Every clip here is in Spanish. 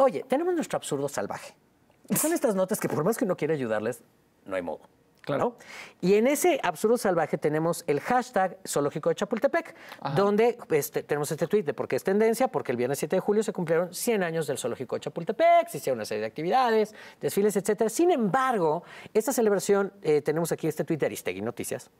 Oye, tenemos nuestro absurdo salvaje. Son estas notas que por más que uno quiera ayudarles, no hay modo. Claro. Y en ese absurdo salvaje tenemos el hashtag zoológico de Chapultepec, donde este, tenemos este tweet de por qué es tendencia, porque el viernes 7 de julio se cumplieron 100 años del zoológico de Chapultepec, se hicieron una serie de actividades, desfiles, etcétera. Sin embargo, esta celebración, eh, tenemos aquí este tuit de Aristegui Noticias,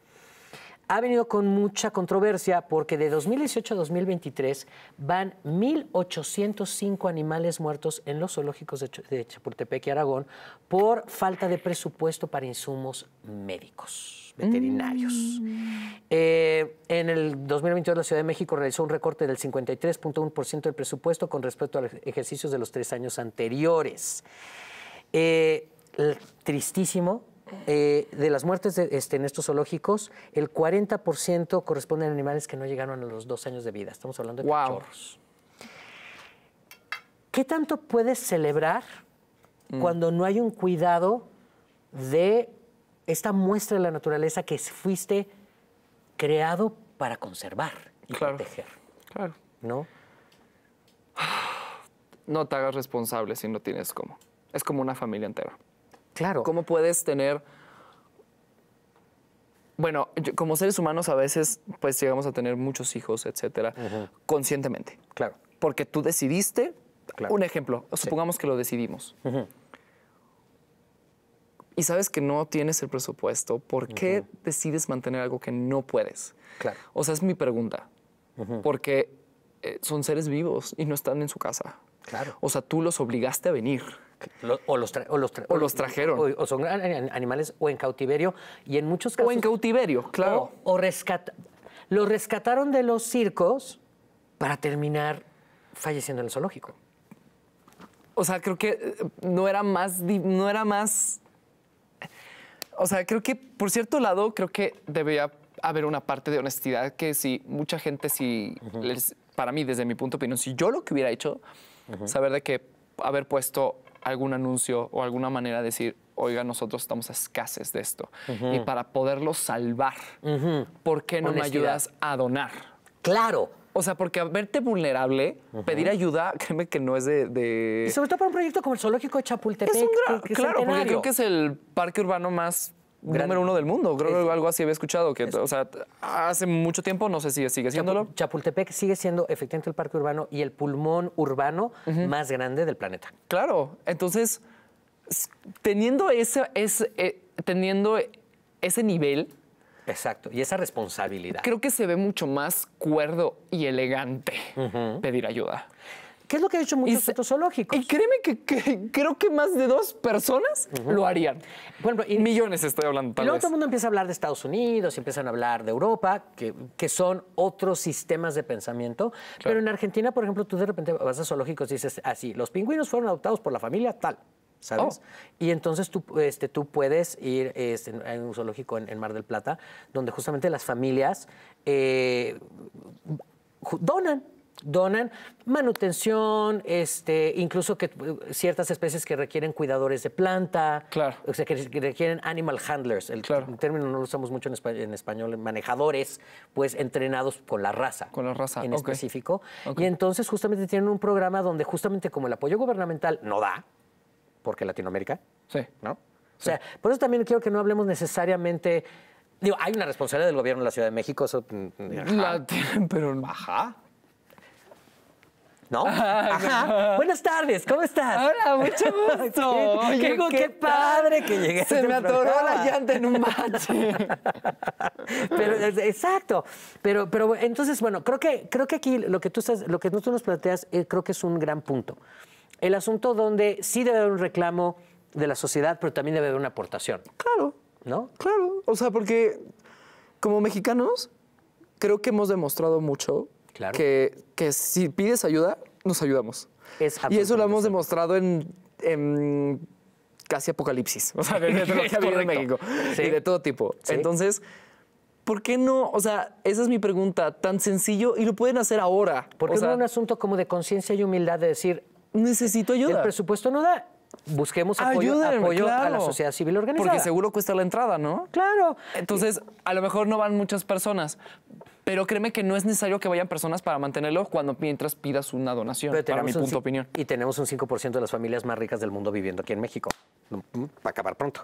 ha venido con mucha controversia porque de 2018 a 2023 van 1.805 animales muertos en los zoológicos de, Chapultepec y Aragón por falta de presupuesto para insumos médicos veterinarios. Mm. Eh, en el 2022 la Ciudad de México realizó un recorte del 53.1% del presupuesto con respecto a los ejercicios de los tres años anteriores. Eh, tristísimo, eh, de las muertes de, este, en estos zoológicos, el 40% corresponde a animales que no llegaron a los dos años de vida. Estamos hablando de cachorros. ¿Qué tanto puedes celebrar mm. cuando no hay un cuidado de esta muestra de la naturaleza que fuiste creado para conservar y proteger? Claro. ¿No? No te hagas responsable si no tienes cómo. Es como una familia entera. Claro. ¿Cómo puedes tener... Bueno, como seres humanos a veces pues llegamos a tener muchos hijos, etcétera, conscientemente. Claro. Porque tú decidiste, un ejemplo, supongamos que lo decidimos. Y sabes que no tienes el presupuesto, ¿por qué decides mantener algo que no puedes? Claro. O sea, es mi pregunta. Porque eh, son seres vivos y no están en su casa. Claro. O sea, tú los obligaste a venir o, los los o, trajeron. O, son animales o en cautiverio y en muchos casos... O en cautiverio, claro. O, rescat los rescataron de los circos para terminar falleciendo en el zoológico. O sea, creo que eh, no era más... No era más... O sea, creo que, por cierto lado, creo que debía haber una parte de honestidad que si mucha gente, si... para mí, desde mi punto de opinión, si yo lo que hubiera hecho, saber de que haber puesto algún anuncio o alguna manera de decir, oiga, nosotros estamos escases de esto. Y para poderlo salvar, ¿por qué no me ayudas a donar? Claro. O sea, porque verte vulnerable, pedir ayuda, créeme que no es de, Y sobre todo para un proyecto como el Zoológico de Chapultepec. Es un gran... Claro, porque creo que es el parque urbano más Número uno del mundo, creo que algo así había escuchado, que, o sea, hace mucho tiempo, no sé si sigue siéndolo. Chapultepec sigue siendo efectivamente el parque urbano y el pulmón urbano más grande del planeta. Claro, entonces, teniendo ese, eh, teniendo ese nivel, Exacto, y esa responsabilidad. Creo que se ve mucho más cuerdo y elegante pedir ayuda. ¿Qué es lo que han hecho muchos y, zoológicos? Y créeme que, creo que más de dos personas lo harían. Bueno, y, Millones estoy hablando tal y todo el mundo empieza a hablar de Estados Unidos, y empiezan a hablar de Europa, que, son otros sistemas de pensamiento. Pero en Argentina, por ejemplo, tú de repente vas a zoológicos y dices así, ah, los pingüinos fueron adoptados por la familia tal. ¿sabes? Oh. Y entonces tú, este, tú puedes ir a este, en un zoológico en, en, Mar del Plata, donde justamente las familias eh, donan donan manutención, este, incluso que eh, ciertas especies que requieren cuidadores de planta, claro. o sea, que requieren animal handlers, el término no lo usamos mucho en, español, manejadores, pues entrenados con la raza. Con la raza, En específico. Y entonces justamente tienen un programa donde justamente como el apoyo gubernamental no da, porque Latinoamérica, sí. ¿no? O sea, por eso también quiero que no hablemos necesariamente... Digo, hay una responsabilidad del gobierno de la Ciudad de México, eso... Mm, mm, la tienen pero... ¿No? Ah, Buenas tardes, ¿cómo estás? Hola, mucho gusto. ¿Qué, padre que llegué. Se este me atoró la llanta en un macho. pero, exacto. Pero, pero entonces, bueno, creo que, creo que aquí lo que tú estás, lo que tú nos planteas, eh, creo que es un gran punto. El asunto donde sí debe haber un reclamo de la sociedad, pero también debe haber una aportación. Claro. ¿No? Claro. O sea, porque como mexicanos, creo que hemos demostrado mucho que, si pides ayuda, nos ayudamos. y eso lo hemos demostrado en, casi apocalipsis, o sea, México y de todo tipo. Entonces, ¿por qué no? O sea, esa es mi pregunta, tan sencillo y lo pueden hacer ahora. Porque es un asunto como de conciencia y humildad de decir, necesito ayuda. El presupuesto no da. Busquemos apoyo, apoyo a la sociedad civil organizada. Porque seguro cuesta la entrada, ¿no? Claro. Entonces, a lo mejor no van muchas personas, pero créeme que no es necesario que vayan personas para mantenerlo cuando mientras pidas una donación, para mi de opinión. Y tenemos un 5% de las familias más ricas del mundo viviendo aquí en México. Mm, mm, va a acabar pronto.